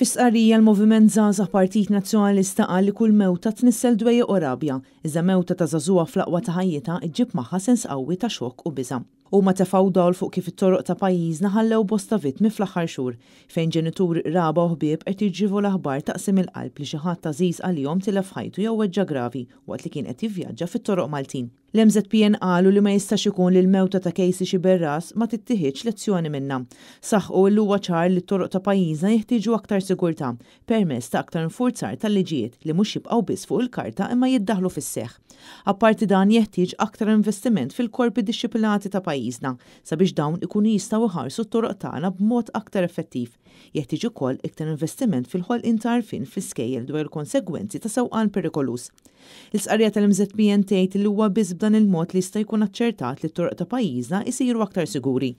Fis-qarija l-Moviment Zaza Partit Nazzjonalista qal kull mewta tnissel dwejja qorabja, iżda mewta ta' zazuha fl-aqwa ta' ħajjita ġib magħha sens qawwi ta' xok u biża. U ma tefaw dawl fuq kif it-toroq ta' pajjiżna ħallew bosta vittmi fl-aħħar xhur, fejn ġenitur raba u ħbieb qed jiġġivu l-aħbar taqsim il-qalb li xi ħadd tażiż għalihom tilef ħajtu jew weġġa gravi waqt li kien qed jivvjaġġa fit-toroq Maltin. L-MZPN qalu li ma jistax ikun li l-mewta ta' Casey xi berras ma tittiħiċ lezzjoni minna. Saħħu l huwa ċar li t torq ta' pajjiżna jeħtieġu aktar sigurtà permess ta' aktar nfurzar tal-liġijiet li mhux jibqgħu biss fuq il-karta imma jiddaħlu fis-seħħ. Apparti dan jeħtieġ aktar investiment fil-korpi disċiplinati ta' pajjiżna sabiex dawn ikunu jistgħu iħarsu t torq tagħna b'mod aktar effettiv. Jeħtieġ ukoll iktar investiment fil-ħol intarfin fis iskejjel dwar il-konsegwenzi ta' sewqan perikolus. L-isqarja tal-MZPN tgħid li huwa biss Dan il-mod li jista' jkun aċċertat li t-torq ta' pajjiżna jsiru aktar siguri.